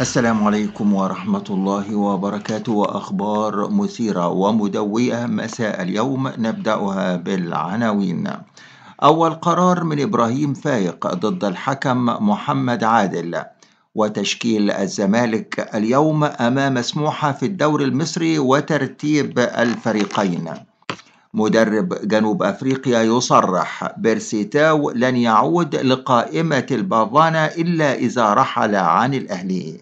السلام عليكم ورحمة الله وبركاته وأخبار مثيرة ومدوية مساء اليوم نبدأها بالعناوين أول قرار من إبراهيم فايق ضد الحكم محمد عادل وتشكيل الزمالك اليوم أمام سموحة في الدوري المصري وترتيب الفريقين مدرب جنوب أفريقيا يصرح بيرسيتاو لن يعود لقائمة البافانا إلا إذا رحل عن الأهلي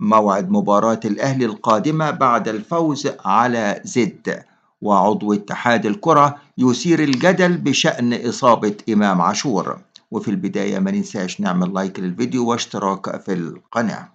موعد مباراة الأهلي القادمة بعد الفوز على زد وعضو اتحاد الكرة يثير الجدل بشأن إصابة إمام عاشور وفي البداية ما ننساش نعمل لايك للفيديو واشتراك في القناة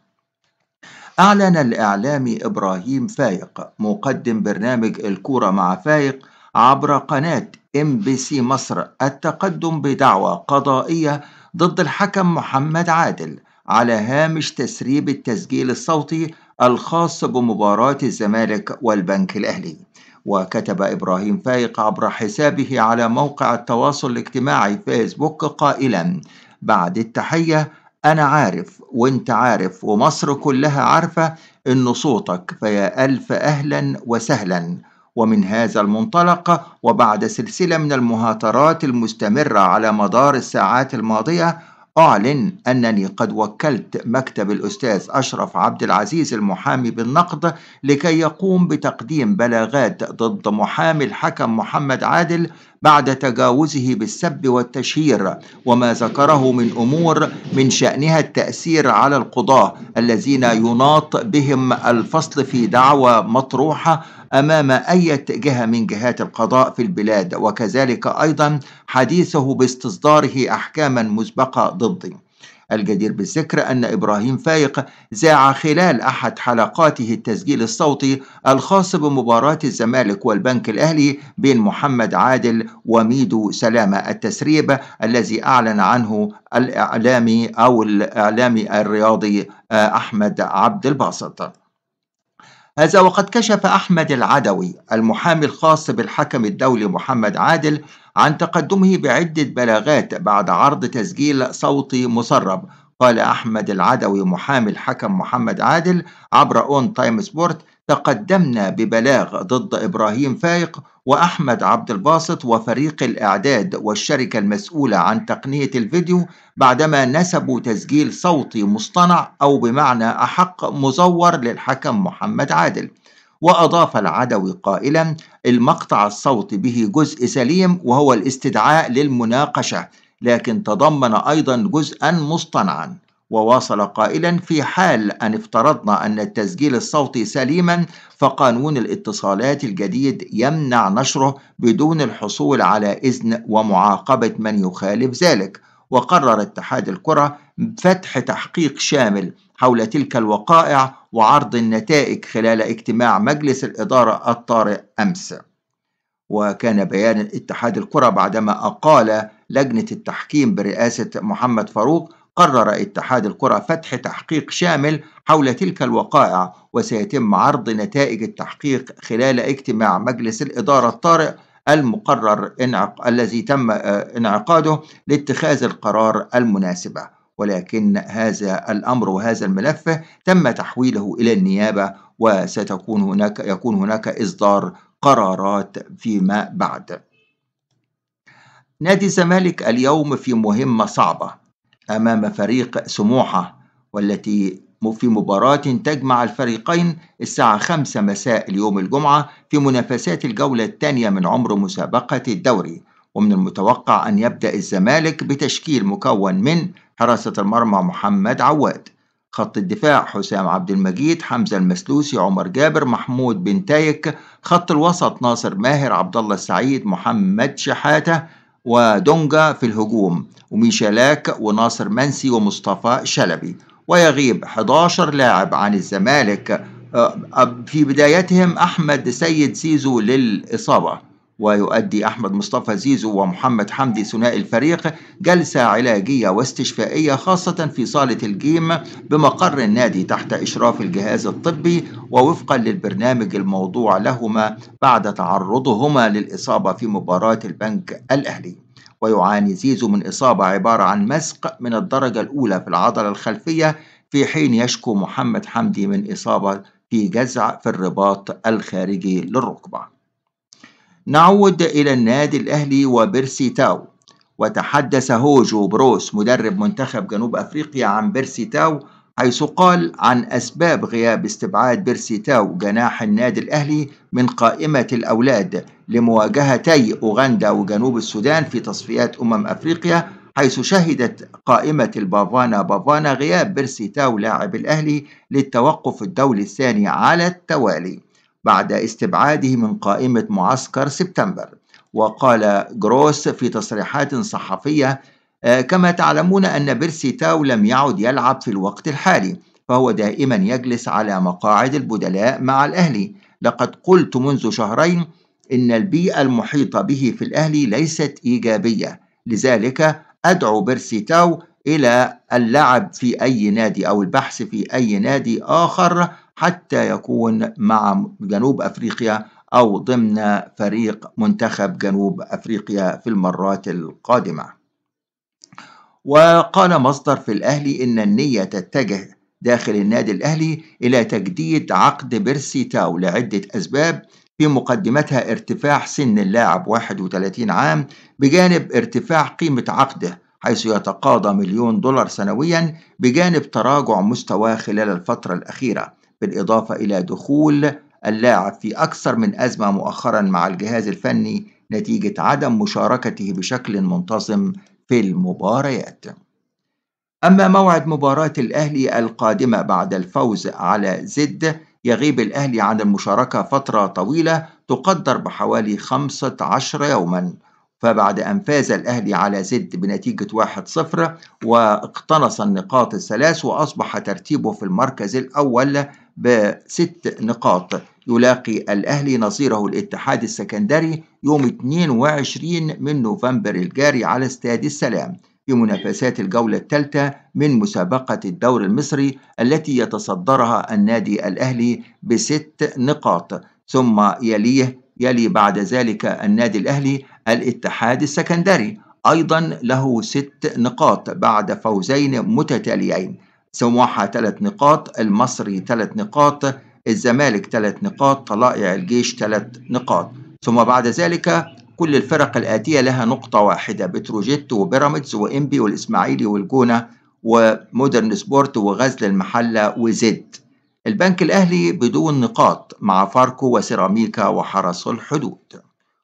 أعلن الإعلامي إبراهيم فايق مقدم برنامج الكورة مع فايق عبر قناة ام بي سي مصر التقدم بدعوى قضائية ضد الحكم محمد عادل على هامش تسريب التسجيل الصوتي الخاص بمباراة الزمالك والبنك الأهلي وكتب إبراهيم فايق عبر حسابه على موقع التواصل الاجتماعي فيسبوك قائلا بعد التحية أنا عارف وأنت عارف ومصر كلها عارفة إن صوتك فيا ألف أهلا وسهلا ومن هذا المنطلق وبعد سلسلة من المهاترات المستمرة على مدار الساعات الماضية أعلن أنني قد وكلت مكتب الأستاذ أشرف عبد العزيز المحامي بالنقد لكي يقوم بتقديم بلاغات ضد محامي الحكم محمد عادل بعد تجاوزه بالسب والتشهير وما ذكره من امور من شانها التاثير على القضاه الذين يناط بهم الفصل في دعوى مطروحه امام اي جهه من جهات القضاء في البلاد وكذلك ايضا حديثه باستصداره احكاما مسبقه ضدي الجدير بالذكر أن إبراهيم فايق ذاع خلال أحد حلقاته التسجيل الصوتي الخاص بمباراة الزمالك والبنك الأهلي بين محمد عادل وميدو سلامة التسريب الذي أعلن عنه الإعلامي أو الإعلامي الرياضي آه، أحمد عبد الباسط هذا وقد كشف أحمد العدوي المحامي الخاص بالحكم الدولي محمد عادل عن تقدمه بعدة بلاغات بعد عرض تسجيل صوتي مسرب قال أحمد العدوي محامي الحكم محمد عادل عبر أون تايم سبورت تقدمنا ببلاغ ضد إبراهيم فايق وأحمد عبد الباسط وفريق الإعداد والشركة المسؤولة عن تقنية الفيديو بعدما نسبوا تسجيل صوتي مصطنع أو بمعنى أحق مزور للحكم محمد عادل وأضاف العدوي قائلا المقطع الصوتي به جزء سليم وهو الاستدعاء للمناقشة لكن تضمن أيضا جزءا مصطنعا وواصل قائلا في حال أن افترضنا أن التسجيل الصوتي سليما فقانون الاتصالات الجديد يمنع نشره بدون الحصول على إذن ومعاقبة من يخالف ذلك وقرر اتحاد الكرة فتح تحقيق شامل حول تلك الوقائع وعرض النتائج خلال اجتماع مجلس الإدارة الطارئ أمس وكان بيان اتحاد الكرة بعدما أقال لجنة التحكيم برئاسة محمد فاروق قرر اتحاد القرى فتح تحقيق شامل حول تلك الوقائع وسيتم عرض نتائج التحقيق خلال اجتماع مجلس الإدارة الطارئ المقرر انعق... الذي تم آه، انعقاده لاتخاذ القرار المناسبة ولكن هذا الأمر وهذا الملف تم تحويله إلى النيابة وستكون هناك يكون هناك إصدار قرارات فيما بعد نادي الزمالك اليوم في مهمة صعبة أمام فريق سموحة والتي في مباراة تجمع الفريقين الساعة 5 مساء اليوم الجمعة في منافسات الجولة الثانية من عمر مسابقة الدوري ومن المتوقع أن يبدأ الزمالك بتشكيل مكون من حراسة المرمى محمد عواد خط الدفاع حسام عبد المجيد حمزة المسلوسي عمر جابر محمود بن تايك خط الوسط ناصر ماهر عبد الله السعيد محمد شحاتة ودونجا في الهجوم وميشالاك وناصر منسي ومصطفى شلبي ويغيب 11 لاعب عن الزمالك آه، في بدايتهم أحمد سيد سيزو للإصابة ويؤدي أحمد مصطفى زيزو ومحمد حمدي ثنائي الفريق جلسة علاجية واستشفائية خاصة في صالة الجيم بمقر النادي تحت إشراف الجهاز الطبي ووفقا للبرنامج الموضوع لهما بعد تعرضهما للإصابة في مباراة البنك الأهلي. ويعاني زيزو من إصابة عبارة عن مسق من الدرجة الأولى في العضلة الخلفية في حين يشكو محمد حمدي من إصابة في جزع في الرباط الخارجي للركبة نعود إلى النادي الأهلي وبيرسي تاو وتحدث هوجو بروس مدرب منتخب جنوب أفريقيا عن بيرسي تاو حيث قال عن أسباب غياب استبعاد بيرسي تاو جناح النادي الأهلي من قائمة الأولاد لمواجهتي أوغندا وجنوب السودان في تصفيات أمم أفريقيا حيث شهدت قائمة البافانا بافانا غياب بيرسي تاو لاعب الأهلي للتوقف الدولي الثاني على التوالي بعد استبعاده من قائمة معسكر سبتمبر وقال جروس في تصريحات صحفية آه، كما تعلمون أن بيرسي تاو لم يعد يلعب في الوقت الحالي فهو دائما يجلس على مقاعد البدلاء مع الأهلي لقد قلت منذ شهرين إن البيئة المحيطة به في الأهلي ليست إيجابية لذلك أدعو بيرسي تاو إلى اللعب في أي نادي أو البحث في أي نادي آخر حتى يكون مع جنوب أفريقيا أو ضمن فريق منتخب جنوب أفريقيا في المرات القادمة وقال مصدر في الأهلي إن النية تتجه داخل النادي الأهلي إلى تجديد عقد بيرسي تاو لعدة أسباب في مقدمتها ارتفاع سن اللاعب 31 عام بجانب ارتفاع قيمة عقده حيث يتقاضى مليون دولار سنويا بجانب تراجع مستواه خلال الفترة الأخيرة بالإضافة إلى دخول اللاعب في أكثر من أزمة مؤخرا مع الجهاز الفني نتيجة عدم مشاركته بشكل منتظم في المباريات أما موعد مباراة الأهلي القادمة بعد الفوز على زد يغيب الأهلي عن المشاركة فترة طويلة تقدر بحوالي 15 يوماً فبعد أن فاز الأهلي على زد بنتيجة 1-0 واقتنص النقاط الثلاث وأصبح ترتيبه في المركز الأول بست نقاط يلاقي الأهلي نظيره الاتحاد السكندري يوم 22 من نوفمبر الجاري على استاد السلام في منافسات الجولة الثالثة من مسابقة الدوري المصري التي يتصدرها النادي الأهلي بست نقاط ثم يليه يلي بعد ذلك النادي الأهلي الاتحاد السكندري أيضا له ست نقاط بعد فوزين متتاليين سموحة ثلاث نقاط المصري ثلاث نقاط الزمالك ثلاث نقاط طلائع الجيش ثلاث نقاط ثم بعد ذلك كل الفرق الآتية لها نقطة واحدة بتروجيت وبيراميدز وإنبي والإسماعيلي والجونة ومودرن سبورت وغزل المحلة وزد البنك الأهلي بدون نقاط مع فاركو وسيراميكا وحرس الحدود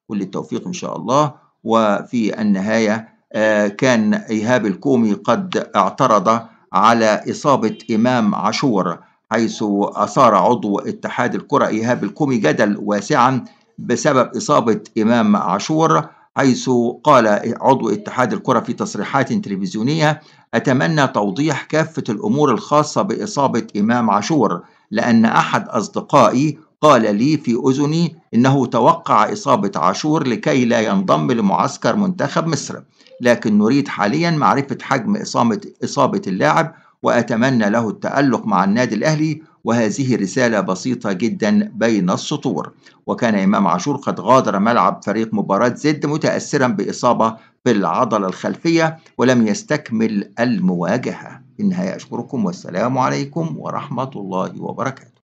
كل التوفيق إن شاء الله وفي النهاية آه، كان إيهاب الكومي قد اعترض على إصابة إمام عاشور حيث أثار عضو اتحاد الكرة إيهاب الكومي جدل واسعا بسبب إصابة إمام عاشور حيث قال عضو اتحاد الكرة في تصريحات تلفزيونية أتمنى توضيح كافة الأمور الخاصة بإصابة إمام عاشور لأن أحد أصدقائي قال لي في أذني إنه توقع إصابة عاشور لكي لا ينضم لمعسكر منتخب مصر لكن نريد حاليا معرفة حجم إصابة, إصابة اللاعب وأتمنى له التألق مع النادي الأهلي وهذه رسالة بسيطة جدا بين السطور وكان إمام عاشور قد غادر ملعب فريق مباراة زد متأثرا بإصابة في العضلة الخلفية ولم يستكمل المواجهة في النهاية أشكركم والسلام عليكم ورحمة الله وبركاته